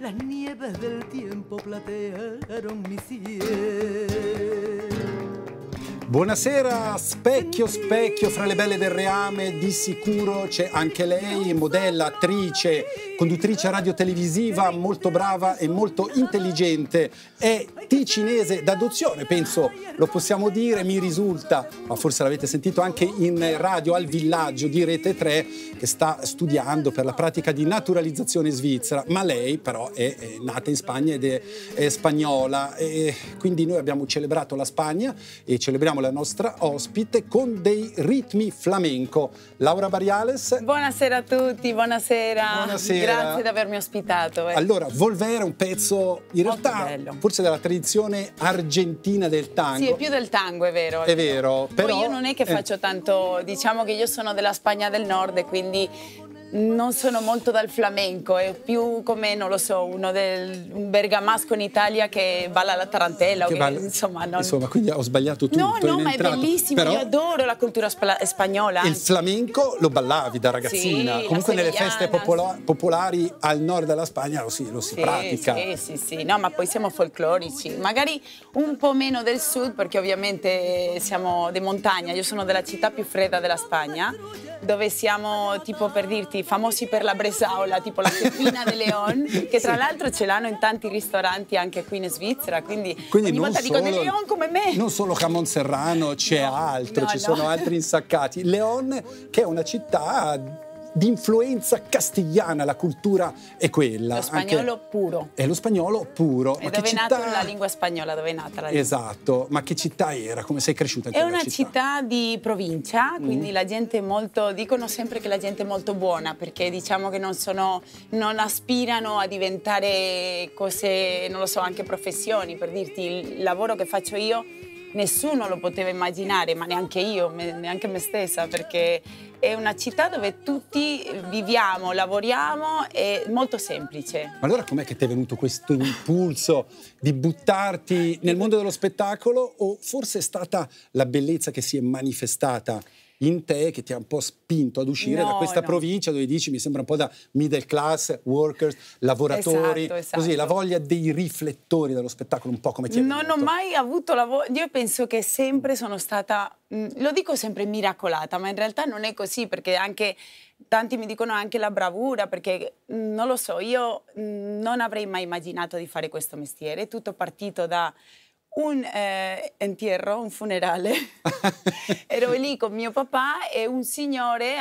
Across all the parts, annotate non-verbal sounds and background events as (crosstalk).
las nieves del tiempo platearon mi cielo. Buonasera, specchio specchio fra le belle del reame, di sicuro c'è anche lei, modella, attrice, conduttrice radio televisiva, molto brava e molto intelligente. È tè cinese d'adozione, penso lo possiamo dire, mi risulta, ma forse l'avete sentito anche in radio al villaggio di Rete 3 che sta studiando per la pratica di naturalizzazione svizzera, ma lei però è, è nata in Spagna ed è, è spagnola, e quindi noi abbiamo celebrato la Spagna e celebriamo la nostra ospite con dei ritmi flamenco. Laura Bariales. Buonasera a tutti, buonasera. buonasera. Grazie di avermi ospitato. Eh. Allora, Volvere è un pezzo in realtà forse della tradizione tradizione argentina del tango. Sì, è più del tango, è vero. È, vero, vero. Però Poi io non è che eh. faccio tanto, diciamo che io sono della Spagna del Nord e quindi non sono molto dal flamenco, è più come, non lo so, uno del un bergamasco in Italia che balla la tarantella. Che che, balla, insomma, non... insomma, quindi ho sbagliato tutto. No, no, ma entrato. è bellissimo, Però... io adoro la cultura spagnola. Il flamenco lo ballavi da ragazzina, sì, comunque nelle feste popola popolari al nord della Spagna lo si, lo si sì, pratica. Sì, sì, sì, no, ma poi siamo folclorici, magari un po' meno del sud perché ovviamente siamo di montagna, io sono della città più fredda della Spagna, dove siamo tipo per dirti famosi per la bresaola, tipo la pepina de Leon, (laughs) che tra sì. l'altro ce l'hanno in tanti ristoranti anche qui in Svizzera, quindi, quindi ogni volta solo, dico de Leon come me. Non solo Camon Serrano, c'è no, altro, no, ci no. sono altri insaccati. Leon che è una città di influenza castigliana, la cultura è quella. Lo spagnolo anche, puro. È lo spagnolo puro. E ma dove è città... nata la lingua spagnola? Dove è nata la lingua? Esatto, ma che città era? Come sei cresciuta in è quella città? È una città di provincia, mm. quindi mm. la gente è molto, dicono sempre che la gente è molto buona, perché diciamo che non sono, non aspirano a diventare cose, non lo so, anche professioni, per dirti il lavoro che faccio io nessuno lo poteva immaginare, ma neanche io, neanche me stessa, perché è una città dove tutti viviamo, lavoriamo, è molto semplice. Ma allora com'è che ti è venuto questo impulso di buttarti nel mondo dello spettacolo o forse è stata la bellezza che si è manifestata? in te che ti ha un po' spinto ad uscire no, da questa no. provincia dove dici mi sembra un po' da middle class, workers, lavoratori, esatto, esatto. così la voglia dei riflettori dello spettacolo un po' come ti è Non ho mai avuto la voglia, io penso che sempre sono stata, mm, lo dico sempre miracolata, ma in realtà non è così perché anche tanti mi dicono anche la bravura perché mm, non lo so, io mm, non avrei mai immaginato di fare questo mestiere, è tutto partito da un eh, entierro, un funerale. (laughs) Ero lì con mio papà e un signore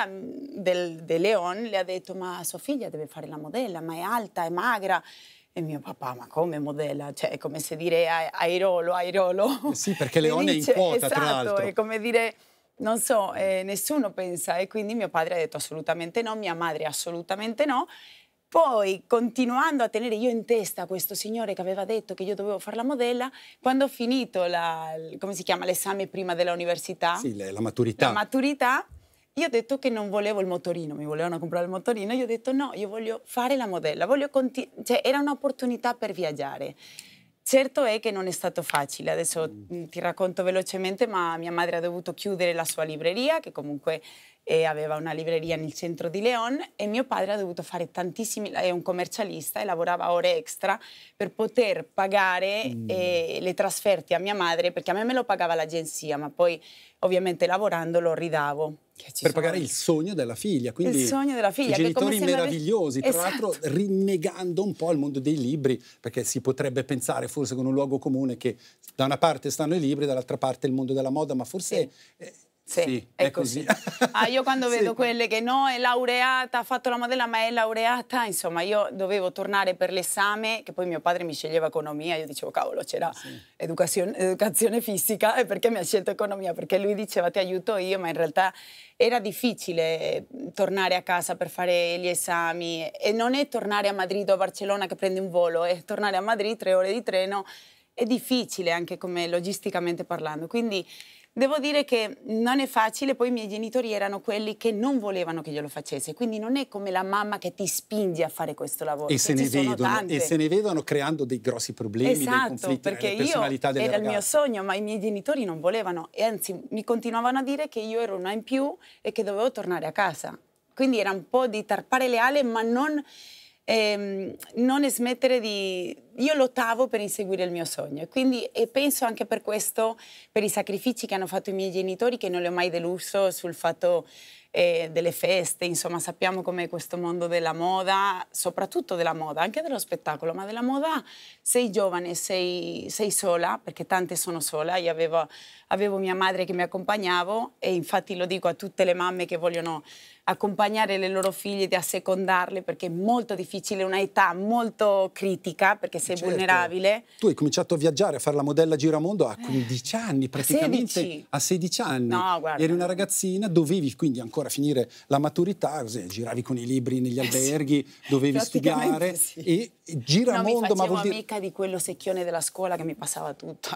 del, de Leon le ha detto ma sua figlia deve fare la modella, ma è alta, è magra. E mio papà, ma come modella? Cioè, è come se dire airolo, airolo. Eh sì, perché Leon (laughs) è in quota, esatto, tra l'altro. è come dire, non so, eh, nessuno pensa. E quindi mio padre ha detto assolutamente no, mia madre assolutamente no. Poi, continuando a tenere io in testa questo signore che aveva detto che io dovevo fare la modella, quando ho finito l'esame prima dell'università? Sì, la maturità. La maturità, io ho detto che non volevo il motorino, mi volevano comprare il motorino, io ho detto no, io voglio fare la modella, voglio cioè era un'opportunità per viaggiare. Certo è che non è stato facile, adesso mm. Mm, ti racconto velocemente, ma mia madre ha dovuto chiudere la sua libreria, che comunque eh, aveva una libreria nel centro di Leon, e mio padre ha dovuto fare tantissimi, è un commercialista e lavorava ore extra per poter pagare mm. eh, le trasferte a mia madre, perché a me me lo pagava l'agenzia, ma poi ovviamente lavorando lo ridavo per pagare il sogno della figlia. Quindi il sogno della figlia. genitori meravigliosi, tra esatto. l'altro rinnegando un po' il mondo dei libri, perché si potrebbe pensare forse con un luogo comune che da una parte stanno i libri, dall'altra parte il mondo della moda, ma forse... Sì. Eh, sì, sì, è, è così. così. (laughs) Ah, io quando vedo quelle che no, è laureata, ha fatto la modella ma è laureata, insomma io dovevo tornare per l'esame, che poi mio padre mi sceglieva economia, io dicevo cavolo c'era sì. educazione, educazione fisica e perché mi ha scelto economia? Perché lui diceva ti aiuto io, ma in realtà era difficile tornare a casa per fare gli esami e non è tornare a Madrid o a Barcellona che prende un volo, è tornare a Madrid tre ore di treno, è difficile anche come logisticamente parlando, quindi Devo dire che non è facile, poi i miei genitori erano quelli che non volevano che io lo facesse, quindi non è come la mamma che ti spinge a fare questo lavoro. E, cioè se ne, vedono, e se ne, vedono, creando dei grossi problemi, esatto, dei conflitti perché personalità delle era ragazze. il mio sogno, ma i miei genitori non volevano e anzi mi continuavano a dire che io ero una in più e che dovevo tornare a casa. Quindi era un po' di tarpare le ali, ma non, ehm, non smettere di io lottavo per inseguire il mio sogno quindi, e penso anche per questo, per i sacrifici che hanno fatto i miei genitori, che non li ho mai deluso sul fatto eh, delle feste, insomma sappiamo com'è questo mondo della moda, soprattutto della moda, anche dello spettacolo, ma della moda sei giovane, sei, sei sola, perché tante sono sola, io avevo, avevo mia madre che mi accompagnavo e infatti lo dico a tutte le mamme che vogliono accompagnare le loro figlie, di assecondarle, perché è molto difficile, una età molto critica, perché sei certo. vulnerabile. Tu hai cominciato a viaggiare, a fare la modella giramondo a 15 anni, ah, praticamente 16. a 16 anni. No, guarda. Eri una ragazzina, dovevi quindi ancora finire la maturità, così, giravi con i libri negli eh alberghi, sì. dovevi studiare sì. e giramondo, no, ma vuol dire amica di quello secchione della scuola che mi passava tutto.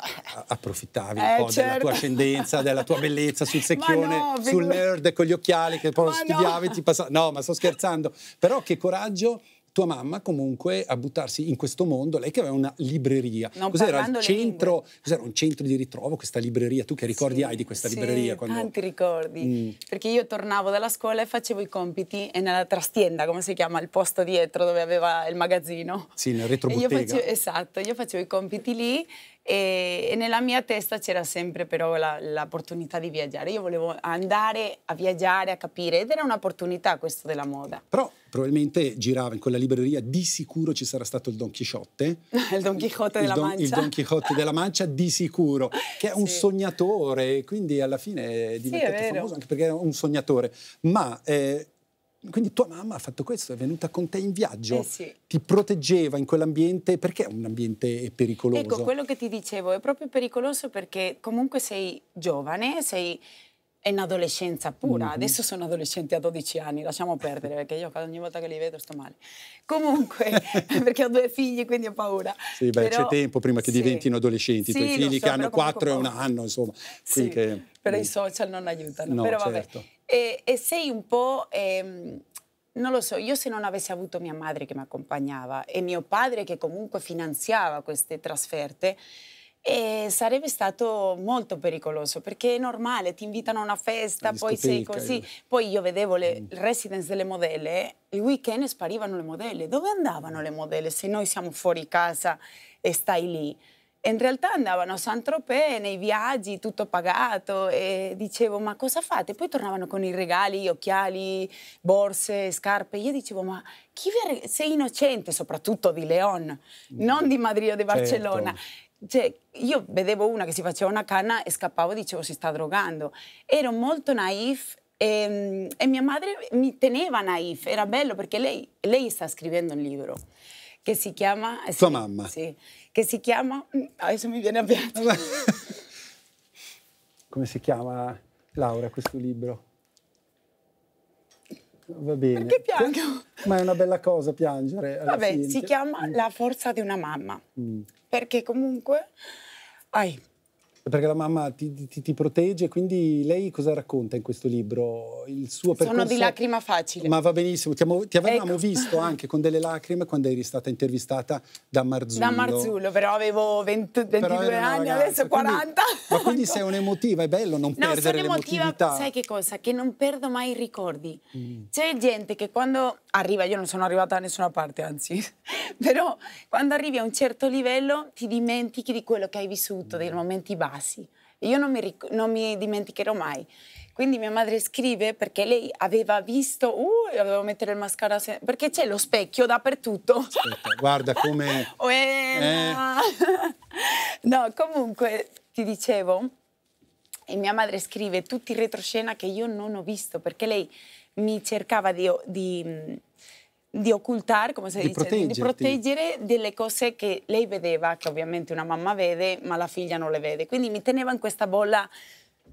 Approfittavi eh, un po' certo. della tua certo. ascendenza, della tua bellezza sul (laughs) secchione, no, sul nerd con gli occhiali che poi studiavi no. ti passava. No, ma sto scherzando. Però che coraggio tua mamma comunque a buttarsi in questo mondo, lei che aveva una libreria. Non cos'era, il centro, cos'era un centro di ritrovo questa libreria? Tu che ricordi sì, hai di questa sì, libreria? Quando... Tanti ricordi, mm. perché io tornavo dalla scuola e facevo i compiti e nella trastienda, come si chiama, il posto dietro dove aveva il magazzino. Sì, nel retrobottega. Io facevo, esatto, io facevo i compiti lì e, nella mia testa c'era sempre però l'opportunità di viaggiare. Io volevo andare a viaggiare, a capire ed era un'opportunità questa della moda. Però probabilmente girava in quella libreria, di sicuro ci sarà stato il Don Chisciotte. (laughs) il Don Chisciotte della don, Mancia. Il Don Chisciotte della Mancia di sicuro, che è un (laughs) sì. sognatore, quindi alla fine è diventato sì, è famoso anche perché è un sognatore. Ma eh, quindi tua mamma ha fatto questo, è venuta con te in viaggio, eh sì. ti proteggeva in quell'ambiente, perché è un ambiente pericoloso? Ecco, quello che ti dicevo, è proprio pericoloso perché comunque sei giovane, sei è un'adolescenza pura. Mm -hmm. Adesso sono adolescente a 12 anni, lasciamo perdere perché io ogni volta che li vedo sto male. Comunque, (laughs) perché ho due figli, quindi ho paura. Sì, beh, c'è tempo prima che sì. diventino adolescenti, sì, i tuoi figli so, che hanno 4 e un anno, insomma. Sì, che... però i mm. social non aiutano. No, però certo. vabbè. E, e, sei un po'... Ehm, non lo so, io se non avessi avuto mia madre che mi accompagnava e mio padre che comunque finanziava queste trasferte, e sarebbe stato molto pericoloso perché è normale, ti invitano a una festa, la poi sei così. Io. Cioè. Poi io vedevo le mm. residence delle modelle, il weekend sparivano le modelle. Dove andavano le modelle se noi siamo fuori casa e stai lì? in realtà andavano a Saint-Tropez, nei viaggi, tutto pagato e dicevo ma cosa fate? Poi tornavano con i regali, occhiali, borse, scarpe. Io dicevo ma chi sei innocente, soprattutto di Leon, non di Madrid o di certo. Barcellona. Certo. Cioè, io vedevo una che si faceva una canna e scappavo, dicevo si sta drogando. Ero molto naif e, mm, e mia madre mi teneva naif, era bello perché lei, lei sta scrivendo un libro che si chiama... Eh, Sua sì, mamma. Sì, che si chiama... Mm, adesso mi viene a piangere. (laughs) Come si chiama, Laura, questo libro? va bene. Perché piango? Ma è una bella cosa piangere. Vabbè, fine. si cioè, chiama mm. la forza di una mamma. Mm. Perché comunque... Ai, perché la mamma ti, ti, ti, protegge, quindi lei cosa racconta in questo libro? Il suo percorso... Sono di lacrima facile. Ma va benissimo, ti, ti avevamo ecco. visto anche con delle lacrime quando eri stata intervistata da Marzullo. Da Marzullo, però avevo 20, 22 però anni, adesso 40. Quindi, ma quindi sei un'emotiva, è bello non no, perdere l'emotività. No, sono emotiva, sai che cosa? Che non perdo mai i ricordi. Mm. C'è gente che quando arriva, io non sono arrivata da nessuna parte, anzi, (laughs) però quando arrivi a un certo livello ti dimentichi di quello che hai vissuto, mm. dei momenti bassi casi. io non mi, ric- non mi dimenticherò mai. Quindi mia madre scrive perché lei aveva visto, uh, dovevo mettere il mascara, se... perché c'è lo specchio dappertutto. Aspetta, guarda come... (laughs) eh. No, comunque ti dicevo, e mia madre scrive tutti i retroscena che io non ho visto perché lei mi cercava di, di di occultare, come si di dice, di, di proteggere delle cose che lei vedeva, che ovviamente una mamma vede, ma la figlia non le vede. Quindi mi teneva in questa bolla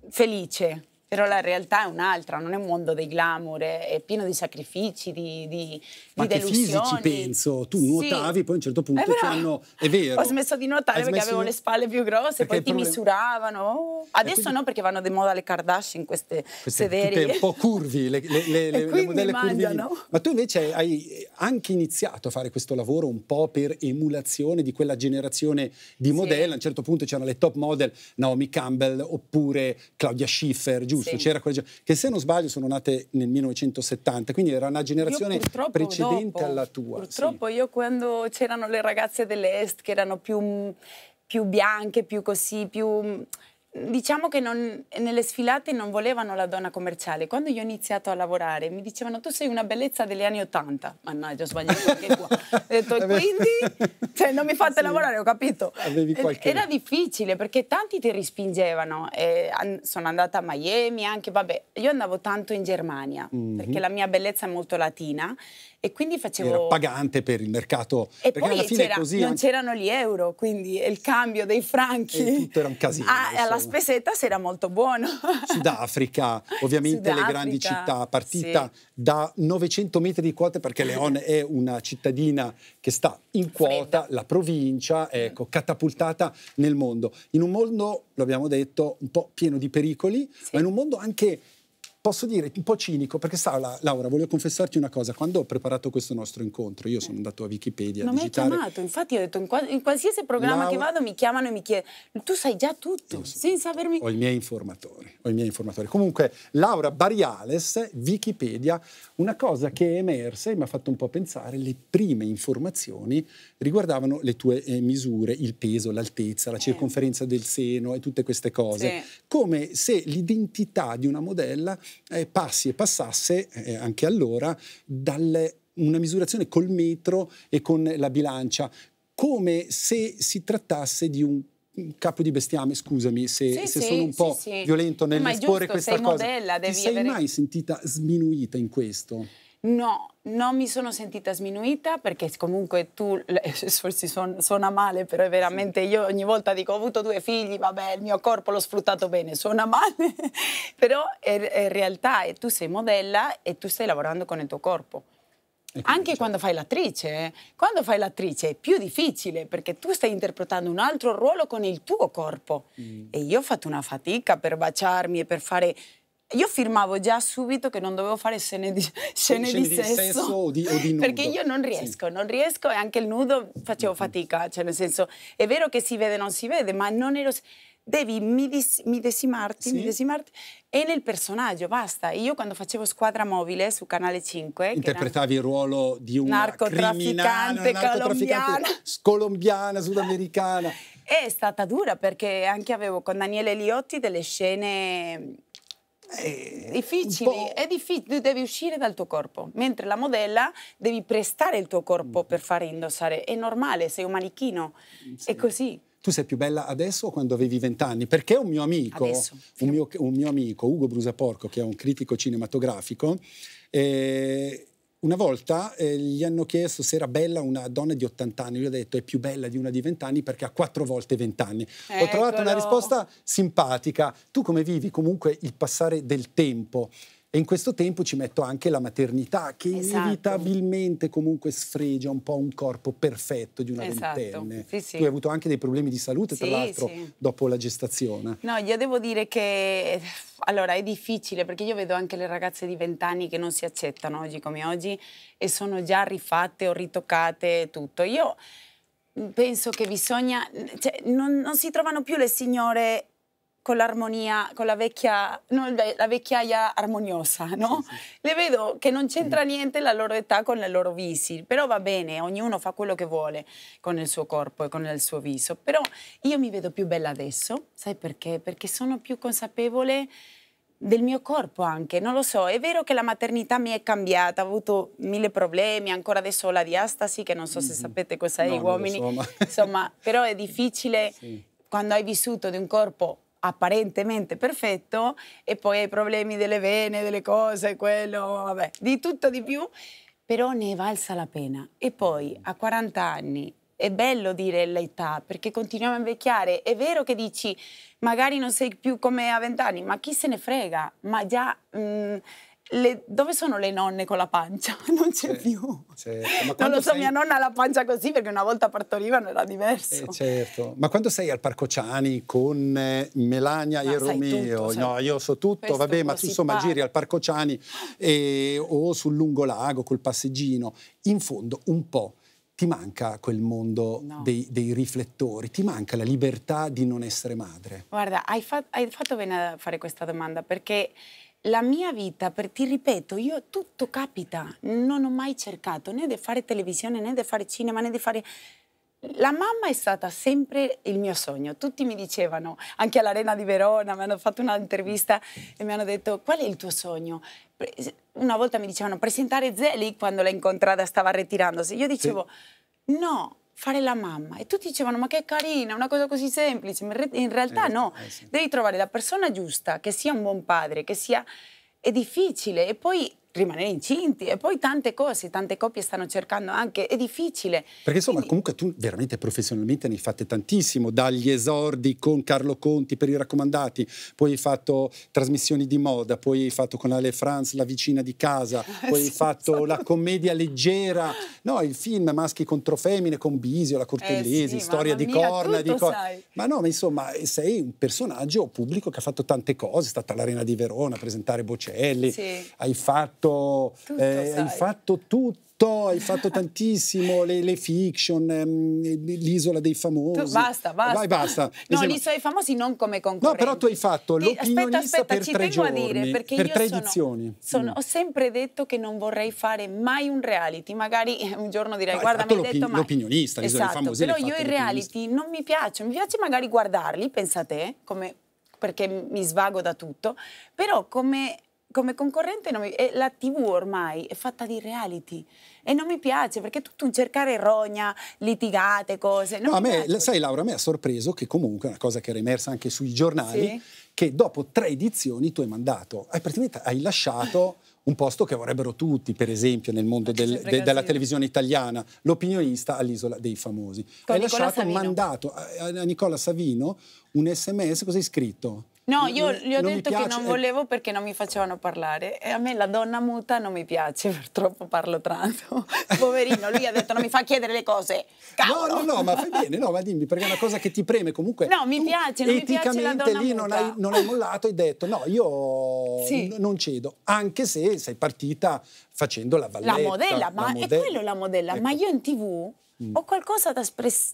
felice però la realtà è un'altra, non è un mondo dei glamour, è pieno di sacrifici, di, di, Ma di delusioni. fisici penso, tu nuotavi, sì. poi a un certo punto è eh, ti hanno... È vero. Ho smesso di nuotare perché avevo di... le spalle più grosse, perché poi ti misuravano. Adesso quindi... no perché vanno di moda le Kardashian queste, queste sederi. un po' curvi, le, le, le, (laughs) le modelle curvi. Ma tu invece hai anche iniziato a fare questo lavoro un po' per emulazione di quella generazione di modelle, sì. a un certo punto c'erano le top model Naomi Campbell oppure Claudia Schiffer, giusto? giusto, sì. c'era quella che se non sbaglio sono nate nel 1970, quindi era una generazione precedente dopo, alla tua. Purtroppo sì. io quando c'erano le ragazze dell'est che erano più più bianche, più così, più Diciamo che non, nelle sfilate non volevano la donna commerciale. Quando io ho iniziato a lavorare mi dicevano tu sei una bellezza degli anni Ottanta. Mannaggia, ho sbagliato anche qua. (laughs) ho detto eh quindi cioè, non mi fate sì. lavorare, ho capito. Qualche... Era difficile perché tanti ti rispingevano. E sono andata a Miami anche, vabbè, io andavo tanto in Germania mm -hmm. perché la mia bellezza è molto latina e quindi facevo... Era pagante per il mercato, e perché alla fine è così. Non anche... c'erano gli euro, quindi il cambio dei franchi. E tutto era un casino. Ah, alla spesetta se era molto buono. (laughs) Sudafrica, ovviamente Sudafrica, le grandi città, partita sì. da 900 metri di quota perché Leon è una cittadina che sta in quota, Fredda. la provincia, mm. ecco, catapultata nel mondo. In un mondo, lo abbiamo detto, un po' pieno di pericoli, sì. ma in un mondo anche posso dire un po' cinico, perché sa Laura, voglio confessarti una cosa, quando ho preparato questo nostro incontro, io sono andato a Wikipedia non a digitare... Non mi hai chiamato, infatti ho detto in, qual in qualsiasi programma Laura... che vado mi chiamano e mi chiedono, tu sai già tutto, so senza tutto. avermi... Ho i miei informatori, ho i miei informatori. Comunque, Laura Bariales, Wikipedia, una cosa che è emersa e mi ha fatto un po' pensare, le prime informazioni riguardavano le tue eh, misure, il peso, l'altezza, la eh. circonferenza del seno e tutte queste cose, sì. come se l'identità di una modella eh, passi e passasse eh, anche allora dalle una misurazione col metro e con la bilancia, come se si trattasse di un capo di bestiame, scusami se, sì, se sì, sono un po' sì, violento nell'esporre questa cosa. Modella, Ti sei avere... mai sentita sminuita in questo? No, non mi sono sentita sminuita perché comunque tu, (laughs) forse suona male, però è veramente io ogni volta dico ho avuto due figli, vabbè il mio corpo l'ho sfruttato bene, suona male, (laughs) però in realtà tu sei modella e tu stai lavorando con il tuo corpo. Anche certo. quando fai l'attrice, eh? quando fai l'attrice è più difficile perché tu stai interpretando un altro ruolo con il tuo corpo. Mm. E io ho fatto una fatica per baciarmi e per fare io firmavo già subito che non dovevo fare scene di, scene scene di, di sesso, sesso o, di, o di, (laughs) nudo. perché io non riesco, sì. non riesco e anche il nudo facevo fatica, cioè nel senso è vero che si vede non si vede, ma non ero devi midesimarti, sì. midesimarti e nel personaggio, basta. Io quando facevo Squadra Mobile su Canale 5... Interpretavi il ruolo di una narcotrafficante, colombiana. colombiana, sudamericana. (laughs) È stata dura perché anche avevo con Daniele Liotti delle scene eh, difficili, boh. è difficile, devi uscire dal tuo corpo, mentre la modella devi prestare il tuo corpo mm. per fare indossare, è normale, sei un manichino, sì. è così tu sei più bella adesso o quando avevi vent'anni? Perché un mio amico, un mio, un mio amico, Ugo Brusaporco, che è un critico cinematografico, eh, una volta eh, gli hanno chiesto se era bella una donna di 80 anni, io ho detto è più bella di una di 20 anni perché ha quattro volte 20 anni. Eccolo. Ho trovato una risposta simpatica. Tu come vivi comunque il passare del tempo? E in questo tempo ci metto anche la maternità, che esatto. inevitabilmente comunque sfregia un po' un corpo perfetto di una esatto. ventenne. Sì, sì. Tu hai avuto anche dei problemi di salute, sì, tra l'altro, dopo la gestazione. No, io devo dire che allora è difficile perché io vedo anche le ragazze di vent'anni che non si accettano oggi come oggi e sono già rifatte o ritoccate e tutto. Io mm, penso che bisogna, cioè, non, non si trovano più le signore con l'armonia, con la, vecchia, no, la vecchiaia armoniosa, no? Sì, sì. Le vedo che non c'entra mm. niente la loro età con le loro visi, però va bene, ognuno fa quello che vuole con il suo corpo e con il suo viso, però io mi vedo più bella adesso, sai perché? Perché sono più consapevole del mio corpo anche, non lo so, è vero che la maternità mi è cambiata, ho avuto mille problemi, ancora adesso ho la diastasi, che non so se mm-hmm. sapete cosa è no, gli uomini, so, ma... insomma, però è difficile (laughs) sì. quando hai vissuto di un corpo apparentemente perfetto e poi hai problemi delle vene, delle cose, quello, vabbè, di tutto di più, però ne è valsa la pena. E poi a 40 anni è bello dire l'età perché continuiamo a invecchiare. È vero che dici magari non sei più come a 20 anni, ma chi se ne frega? Ma già mh, le, dove sono le nonne con la pancia? (laughs) Non c'è, c'è più. Certo. non lo so, sei... mia nonna ha la pancia così perché una volta partorivano era diverso. Eh, certo, ma quando sei al Parco Ciani con eh, Melania ma e Romeo, tutto, no, io so tutto, Questo vabbè, ma tu insomma parla. giri al Parco Ciani eh, o sul lungolago col passeggino, in fondo un po' ti manca quel mondo no. dei, dei, riflettori, ti manca la libertà di non essere madre. Guarda, hai, fa- hai fatto bene a fare questa domanda perché la mia vita, per, ti ripeto, io tutto capita, non ho mai cercato né di fare televisione né di fare cinema né di fare... La mamma è stata sempre il mio sogno, tutti mi dicevano, anche all'Arena di Verona, mi hanno fatto un'intervista e mi hanno detto qual è il tuo sogno? Una volta mi dicevano presentare Zeli quando l'ha incontrata stava ritirandosi, io dicevo sì. no, fare la mamma. E tutti dicevano, ma che carina, una cosa così semplice. Ma in realtà eh, no, eh, devi trovare la persona giusta, che sia un buon padre, che sia... È difficile e poi rimanere incinti e poi tante cose, tante coppie stanno cercando anche, è difficile. Perché insomma Quindi... comunque tu veramente professionalmente ne hai fatte tantissimo, dagli esordi con Carlo Conti per i raccomandati, poi hai fatto trasmissioni di moda, poi hai fatto con Ale France la vicina di casa, (laughs) eh, poi sì, hai fatto so. la commedia leggera, no il film Maschi contro Femmine con Bisio, la Cortellesi, eh sì, Storia di mia, Corna, di co... ma no ma insomma eh, sei un personaggio pubblico che ha fatto tante cose, è stata all'Arena di Verona a presentare Bocelli, sì. hai fatto fatto, tutto, eh, hai fatto tutto, hai fatto (laughs) tantissimo, le, le, fiction, ehm, l'isola dei famosi. Tu, basta, basta. Vai, basta. (laughs) No, sembra... l'isola dei famosi non come concorrente. No, però tu hai fatto Ti, l'opinionista aspetta, aspetta, per ci tengo a dire, perché per io tre sono, Sono, mm. Ho sempre detto che non vorrei fare mai un reality, magari un giorno direi, no, guarda, mi hai detto mai. L'opinionista, l'isola esatto, dei famosi. Però io i reality non mi piacciono, mi piace magari guardarli, pensa a te, come perché mi svago da tutto, però come come concorrente mi, la tv ormai è fatta di reality e non mi piace perché è tutto un cercare rogna, litigate, cose. No, a me, sai Laura, a me ha sorpreso che comunque, una cosa che era emersa anche sui giornali, sì. che dopo tre edizioni tu hai mandato, hai praticamente hai lasciato... (laughs) un posto che vorrebbero tutti, per esempio, nel mondo del, de, della televisione italiana, l'opinionista all'isola dei famosi. Con Hai Nicola lasciato Savino. mandato a, a Nicola Savino un sms così scritto. No, io gli ho detto che non volevo perché non mi facevano parlare e a me la donna muta non mi piace, purtroppo parlo tanto. (laughs) Poverino, lui ha detto non mi fa chiedere le cose. Cavolo. No, no, no, ma fai bene, no, ma dimmi, perché è una cosa che ti preme comunque. No, mi piace, non mi piace la lì non hai, non hai, mollato e hai detto no, io sì. non cedo, anche se sei partita facendo la valletta. La modella, ma la modella. è quello la modella, ecco. ma io in tv mm. ho qualcosa da,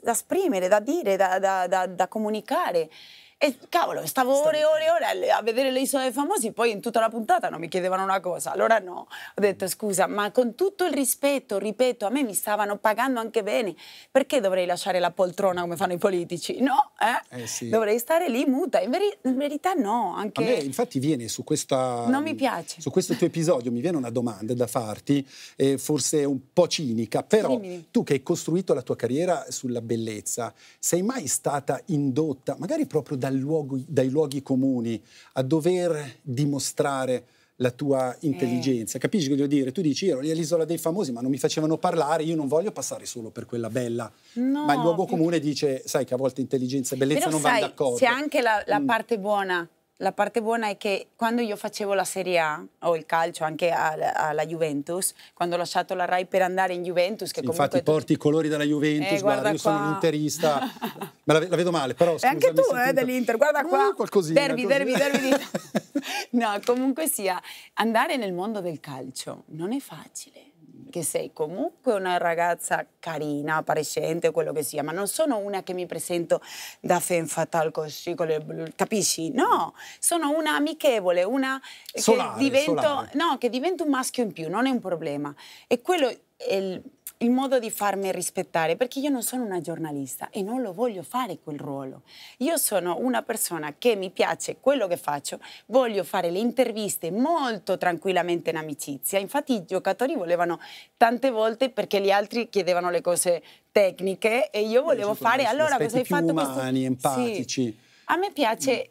da, esprimere, da dire, da, da, da comunicare. E cavolo, stavo ore e ore e ore a vedere le isole dei famosi, poi in tutta la puntata non mi chiedevano una cosa. Allora no, ho detto scusa, ma con tutto il rispetto, ripeto, a me mi stavano pagando anche bene. Perché dovrei lasciare la poltrona come fanno i politici? No, eh? eh sì. dovrei stare lì muta. In, veri in verità no, anche... A me infatti viene su questa... Non mi piace. Su questo tuo episodio mi viene una domanda da farti, eh, forse un po' cinica, però Dimmi. tu che hai costruito la tua carriera sulla bellezza, sei mai stata indotta, magari proprio da luogo, dai luoghi comuni a dover dimostrare la tua eh. intelligenza. Eh. Capisci che voglio dire? Tu dici, ero lì all'isola dei famosi, ma non mi facevano parlare, io non voglio passare solo per quella bella. No, ma il luogo comune dice, sai che a volte intelligenza e bellezza non sai, vanno d'accordo. C'è anche la, la mm. parte buona la parte buona è che quando io facevo la Serie A o il calcio anche alla, alla Juventus, quando ho lasciato la Rai per andare in Juventus, che sì, comunque... Infatti porti i colori della Juventus, eh, guarda, guarda io qua. sono un interista, la, la, vedo male però... Scusa, e anche tu eh, sentito... eh, dell'Inter, guarda qua, uh, derby, derby, derby, di... (laughs) no, comunque sia, andare nel mondo del calcio non è facile che sei comunque una ragazza carina, appariscente, quello che sia, ma non sono una che mi presento da femme fatale così, con le blu, capisci? No, sono una amichevole, una solare, che, divento, No, che divento un maschio in più, non è un problema. E quello è il il modo di farmi rispettare, perché io non sono una giornalista e non lo voglio fare quel ruolo. Io sono una persona che mi piace quello che faccio, voglio fare le interviste molto tranquillamente in amicizia. Infatti i giocatori volevano tante volte perché gli altri chiedevano le cose tecniche e io volevo certo, fare allora cosa hai fatto umani, questo... empatici. Sì. A me piace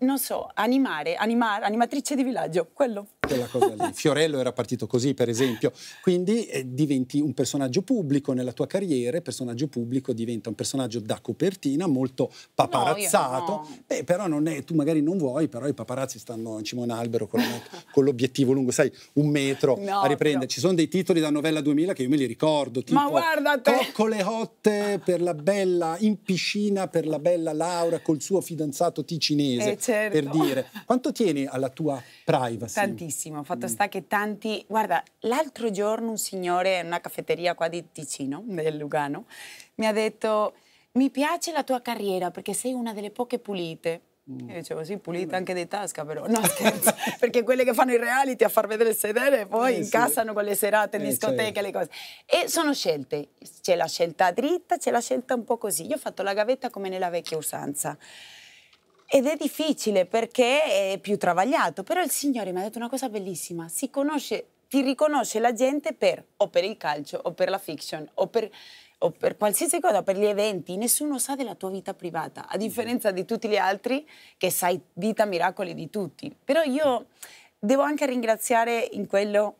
non so, animare, animar, animatrice di villaggio, quello. Quella cosa lì. (laughs) Fiorello era partito così, per esempio. Quindi eh, diventi un personaggio pubblico nella tua carriera, personaggio pubblico diventa un personaggio da copertina, molto paparazzato. No, no. Beh, però non è, tu magari non vuoi, però i paparazzi stanno in cima a un albero con, (laughs) con l'obiettivo lungo, sai, un metro no, a riprendere. Ci sono dei titoli da novella 2000 che io me li ricordo, tipo Ma guardate! Coccole hotte per la bella, in piscina per la bella Laura col suo fidanzato ticinese mese, eh, certo. per dire. Quanto tieni alla tua privacy? Tantissimo, fatto mm. sta che tanti... Guarda, l'altro giorno un signore in una caffetteria qua di Ticino, nel Lugano, mi ha detto mi piace la tua carriera perché sei una delle poche pulite. Mm. Io dicevo sì, eh, pulita anche di tasca, però no scherzo, (laughs) perché quelle che fanno i reality a far vedere il sedere poi eh, incassano sì. con le serate in eh, discoteca, cioè... Certo. le cose. E sono scelte, c'è la scelta dritta, c'è la scelta un po' così. Io ho fatto la gavetta come nella vecchia usanza. Ed è difficile perché è più travagliato, però il Signore mi ha detto una cosa bellissima, si conosce, ti riconosce la gente per, o per il calcio, o per la fiction, o per o per qualsiasi cosa, per gli eventi, nessuno sa della tua vita privata, a differenza di tutti gli altri che sai vita miracoli di tutti. Però io devo anche ringraziare in quello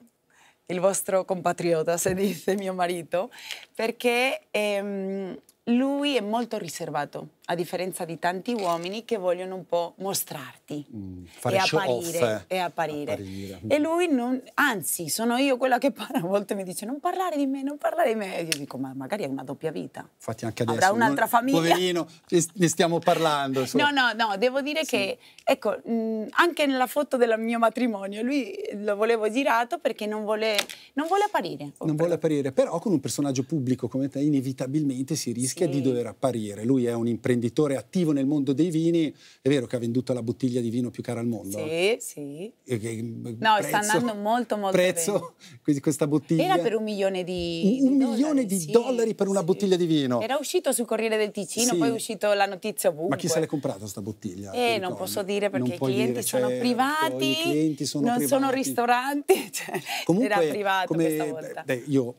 il vostro compatriota, se dice mio marito, perché ehm, lui è molto riservato a differenza di tanti uomini che vogliono un po' mostrarti mm, e, apparire, off, eh. e, apparire, apparire. E lui non, anzi, sono io quella che parla, a volte mi dice non parlare di me, non parlare di me. E io dico, ma magari è una doppia vita. Infatti anche adesso. Avrà un'altra famiglia. Poverino, ne stiamo parlando. So. No, no, no, devo dire sì. che, ecco, mh, mm, anche nella foto del mio matrimonio, lui lo volevo girato perché non vuole, non vuole apparire. Non però. vuole apparire, però con un personaggio pubblico come te inevitabilmente si rischia sì. di dover apparire. Lui è un imprenditore imprenditore attivo nel mondo dei vini, è vero che ha venduto la bottiglia di vino più cara al mondo. Sì, sì. E, no, prezzo, sta andando molto molto prezzo, bene. questa bottiglia. Era per un milione di, un, di milione dollari, di sì, dollari per una bottiglia di vino. Era uscito sul Corriere del Ticino, sì. poi è uscito la notizia ovunque. Ma chi se l'è comprata questa bottiglia? Eh, non posso dire perché i clienti dire, sono cioè, privati, i clienti sono non privati. sono ristoranti, (laughs) cioè, Comunque, era privato come, questa volta. Beh, io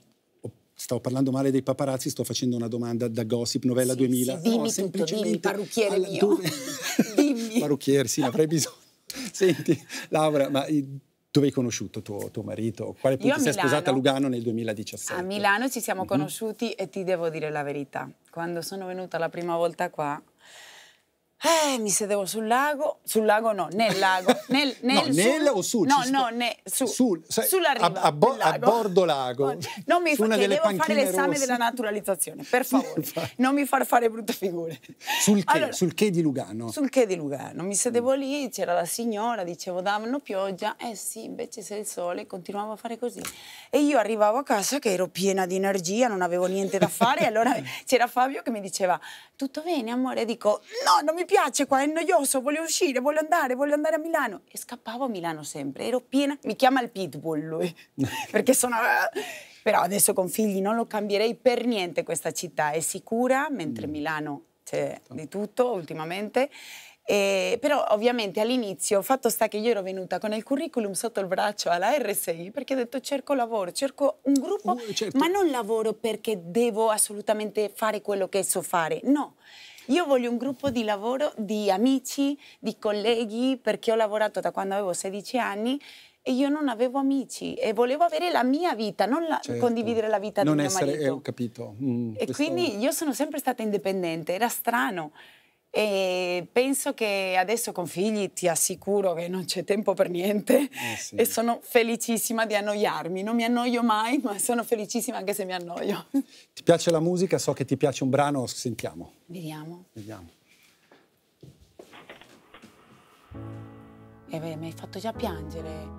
stavo parlando male dei paparazzi, sto facendo una domanda da gossip, novella sì, 2000. Sì, dimmi no, tutto, semplicemente dimmi, parrucchiere mio. Dove... (laughs) dimmi. parrucchiere, sì, avrei bisogno. (laughs) Senti, Laura, ma eh, dove hai conosciuto tuo, tuo marito? Quale punto Io sei sposata a Lugano nel 2017? A Milano ci siamo mhm. conosciuti mm -hmm. e ti devo dire la verità. Quando sono venuta la prima volta qua, eh, mi sedevo sul lago, sul lago no, nel lago, nel, (laughs) nel, no, nel o sul? No, no, ne, su, sul, sai, sulla riva, a, a, bo lago. a, bordo lago. (laughs) No, non mi fa, che devo fare l'esame della naturalizzazione, per (laughs) favore, non mi far fare brutte figure. Sul che, allora, sul che di Lugano? Sul che di Lugano, mi sedevo mm. lì, c'era la signora, dicevo davano pioggia, eh sì, invece c'è il sole continuavo a fare così. E io arrivavo a casa che ero piena di energia, non avevo niente da fare, e allora c'era Fabio che mi diceva, tutto bene amore? Dico, no, non mi piace qua, è noioso, voglio uscire, voglio andare, voglio andare a Milano. E scappavo a Milano sempre, ero piena, mi chiama il pitbull lui, (laughs) perché sono... Però adesso con figli non lo cambierei per niente questa città, è sicura, mentre mm. Milano c'è di tutto ultimamente. E, eh, però ovviamente all'inizio, fatto sta che io ero venuta con il curriculum sotto il braccio alla RSI perché ho detto cerco lavoro, cerco un gruppo, uh, certo. ma non lavoro perché devo assolutamente fare quello che so fare, no. Io voglio un gruppo di lavoro di amici, di colleghi, perché ho lavorato da quando avevo 16 anni e io non avevo amici e volevo avere la mia vita, non la, certo. condividere la vita non di mio essere, marito. Non eh, essere, ho capito. Mm, e questo... quindi io sono sempre stata indipendente, era strano. E penso che adesso con figli ti assicuro che non c'è tempo per niente eh sì. e sono felicissima di annoiarmi. Non mi annoio mai, ma sono felicissima anche se mi annoio. Ti piace la musica? So che ti piace un brano, sentiamo. Vediamo. Vediamo. E eh beh, mi hai fatto già piangere.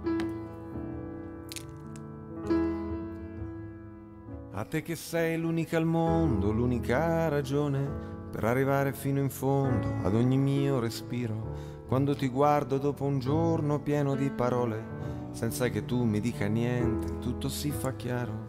A te che sei l'unica al mondo, l'unica ragione per arrivare fino in fondo ad ogni mio respiro, quando ti guardo dopo un giorno pieno di parole, senza che tu mi dica niente, tutto si fa chiaro,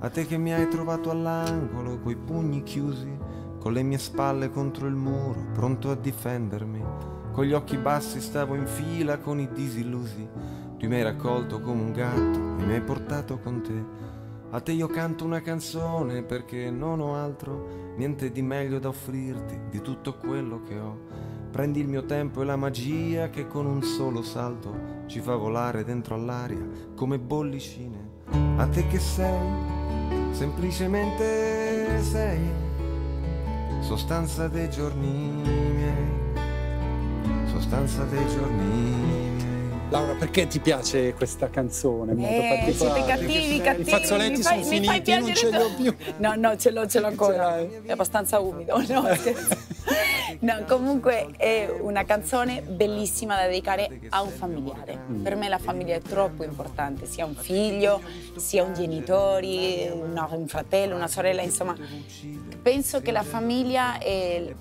a te che mi hai trovato all'angolo, coi pugni chiusi, con le mie spalle contro il muro, pronto a difendermi, con gli occhi bassi stavo in fila con i disillusi, tu mi hai raccolto come un gatto e mi hai portato con te. A te io canto una canzone perché non ho altro niente di meglio da offrirti di tutto quello che ho. Prendi il mio tempo e la magia che con un solo salto ci fa volare dentro all'aria come bollicine. A te che sei, semplicemente sei, sostanza dei giorni miei, sostanza dei giorni miei. Laura, perché ti piace questa canzone? Molto eh, particolare. Siete cattivi, cattivi. I fazzoletti sono finiti, non ce li ho più. (laughs) No, no, ce l'ho, ancora. È abbastanza umido. No, (laughs) (laughs) No, comunque è una canzone bellissima da dedicare a un familiare. Per me la famiglia è troppo importante, sia un figlio, sia un genitore, una, un fratello, una sorella, insomma. Penso che la famiglia, è, eh,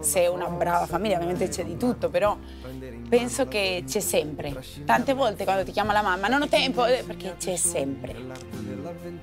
se è una brava famiglia, ovviamente c'è di tutto, però penso che c'è sempre. Tante volte quando ti chiama la mamma non ho tempo, eh, perché c'è sempre.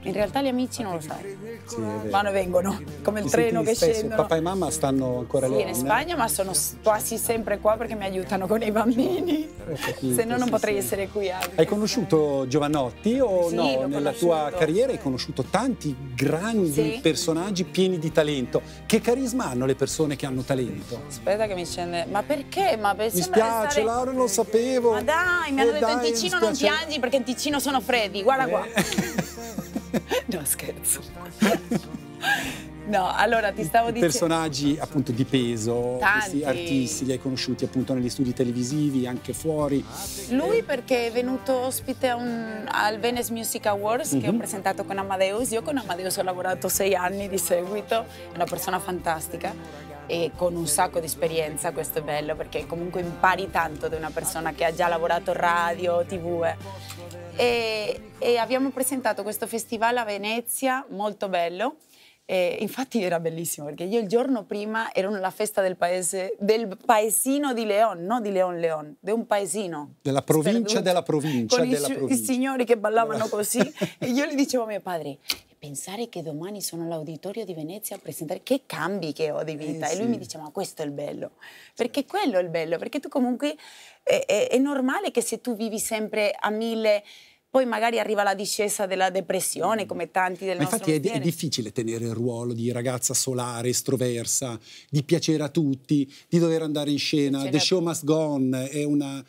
In realtà gli amici non lo sai, sì, vanno e vengono, come il sì, treno che scende. Papà e mamma stanno ancora sì, là. in Spagna, ma sono quasi sempre qua perché mi aiutano con i bambini. Ecco Se no non potrei essere qui. Anche. Hai conosciuto Giovanotti o no? Nella tua carriera hai conosciuto tanti grandi personaggi pieni di talento. Che carisma hanno le persone che hanno talento? Aspetta che mi scende. Ma perché? Ma mi spiace, stare... Laura, non lo sapevo. Ma dai, mi eh, hanno eh detto dai, in Ticino non piangi perché in Ticino sono freddi. Guarda eh. qua. (laughs) no, scherzo. No, allora ti stavo dicendo... Personaggi appunto di peso, Tanti. artisti, li hai conosciuti appunto negli studi televisivi, anche fuori. Lui perché è venuto ospite un, al Venice Music Awards mm -hmm. che ho mhm. presentato con Amadeus. Io con Amadeus ho lavorato sei anni di seguito, è una persona fantastica e con un sacco di esperienza, questo è bello perché comunque impari tanto da una persona che ha già lavorato radio, tv. Eh. E, e abbiamo presentato questo festival a Venezia, molto bello. E infatti era bellissimo perché io il giorno prima ero nella festa del paese, del paesino di Leon, no di Leon Leon, di un paesino. Della provincia della provincia. Con della i, provincia. i signori che ballavano così (laughs) e io gli dicevo a mio padre, pensare che domani sono all'auditorio di Venezia a presentare che cambi che ho di eh, vita. Eh, e lui sì. mi dice, ma questo è il bello. Perché certo. quello è il bello, perché tu comunque è, è, è normale che se tu vivi sempre a mille poi magari arriva la discesa della depressione mm. come tanti del Ma infatti è, è, difficile tenere il ruolo di ragazza solare, estroversa, di piacere a tutti, di dover andare in scena, the show must go on, è, una,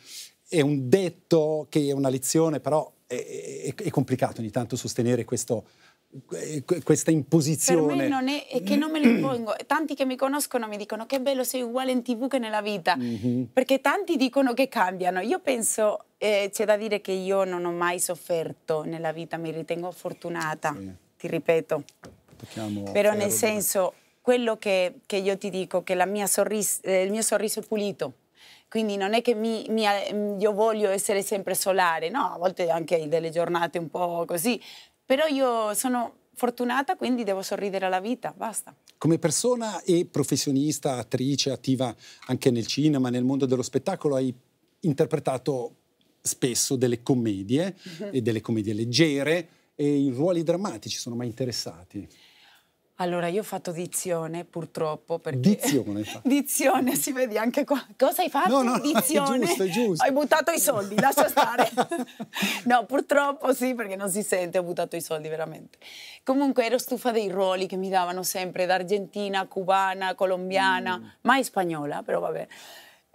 è, un detto che è una lezione, però è, è complicato ogni tanto sostenere questo eh, questa imposizione. Per me non è, è che non me lo mm. impongo. Tanti che mi conoscono mi dicono che bello, sei uguale in tv che nella vita. Mm -hmm. Perché tanti dicono che cambiano. Io penso, eh, c'è da dire che io non ho mai sofferto nella vita, mi ritengo fortunata, sì. ti ripeto. Tocchiamo Però nel senso, quello che, che, io ti dico, che eh, il mio sorriso è pulito. Quindi non è che mi, mi, eh, io voglio essere sempre solare, no, a volte anche delle giornate un po' così, però io sono fortunata, quindi devo sorridere alla vita, basta. Come persona e professionista, attrice, attiva anche nel cinema, nel mondo dello spettacolo, hai interpretato spesso delle commedie, mhm. e delle commedie leggere, e i ruoli drammatici sono mai interessati? Allora, io ho fatto dizione, purtroppo. Perché... Dizione? (laughs) dizione, si vede anche qua. Cosa hai fatto? No, no, dizione. No, è giusto, è giusto. Hai buttato i soldi, lascia stare. (laughs) no, purtroppo sì, perché non si sente, ho buttato i soldi, veramente. Comunque ero stufa dei ruoli che mi davano sempre, d'argentina, cubana, colombiana, mm. mai spagnola, però vabbè.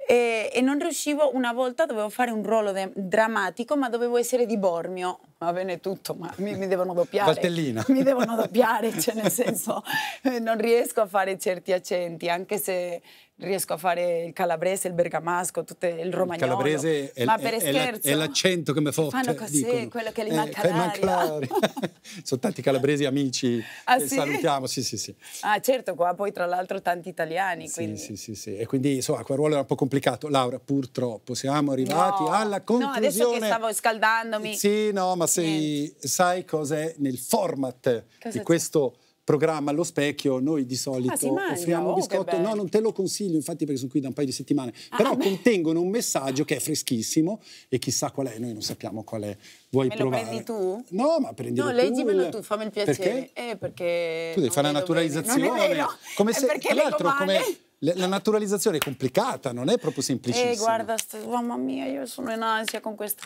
E, e, non riuscivo, una volta dovevo fare un ruolo drammatico, ma dovevo essere di Bormio. Va bene tutto, ma mi, mi devono doppiare. Valtellina. Mi devono doppiare, cioè nel senso eh, non riesco a fare certi accenti, anche se riesco a fare il calabrese, il bergamasco, tutte, il romagnolo. Il calabrese è, ma per è, scherzo, è l'accento che mi fa... Fanno così, dicono. quello che li manca eh, l'aria. (laughs) Sono tanti calabresi amici ah, sì? salutiamo, sì sì sì. Ah certo, qua poi tra l'altro tanti italiani. Quindi. Sì, sì sì e quindi insomma quel ruolo era un po' complicato. Laura, purtroppo siamo arrivati no. alla conclusione. No, adesso che stavo scaldandomi. Sì, no, ma sei, sai cos'è nel format Cosa di questo programma Allo Specchio noi di solito ah, offriamo un oh, no non te lo consiglio infatti perché sono qui da un paio di settimane, ah, però ah, contengono un messaggio che è freschissimo e chissà qual è, noi non sappiamo qual è. Vuoi me provare? lo prendi tu? No, ma prendi no, tu. No, leggimelo tu, fammi il piacere. Perché? Eh, perché tu devi fare la naturalizzazione. Come eh, se, tra l'altro, come... La naturalizzazione è complicata, non è proprio semplicissima. Eh, guarda, mamma mia, io sono in ansia con questa.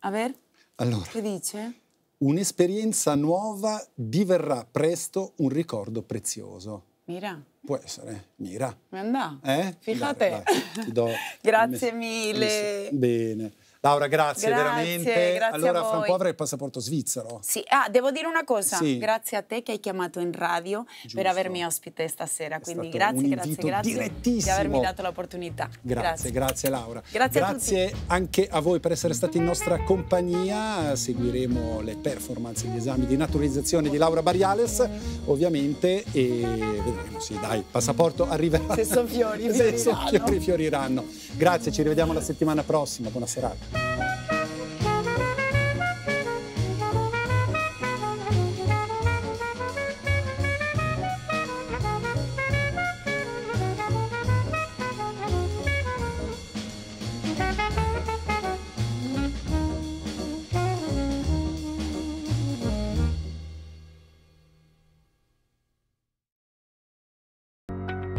A ver? Allora. Che dice? un'esperienza nuova diverrà presto un ricordo prezioso. Mira. Può essere, mira. Mi andà. Eh? Fidate. Dai, dai, (laughs) Grazie mille. Bene. Laura, grazie, grazie veramente. Grazie allora, fra un po' avrai il passaporto svizzero. Sì, ah, devo dire una cosa. Sì. Grazie a te che hai chiamato in radio Giusto. per avermi ospite stasera. È quindi grazie, grazie, grazie di avermi dato l'opportunità. Grazie, grazie, grazie, Laura. Grazie, grazie a anche a voi per essere stati in nostra compagnia. Seguiremo le performance gli esami di naturalizzazione di Laura Bariales, ovviamente, e vedremo. Sì, dai, passaporto arriverà. Se sono fiori, (laughs) Se sono fiori, fioriranno. Grazie, ci rivediamo la settimana prossima. Buona serata.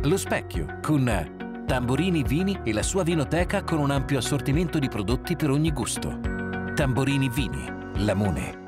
Lo specchio con Tamborini Vini e la sua vinoteca con un ampio assortimento di prodotti per ogni gusto. Tamborini Vini, Lamone,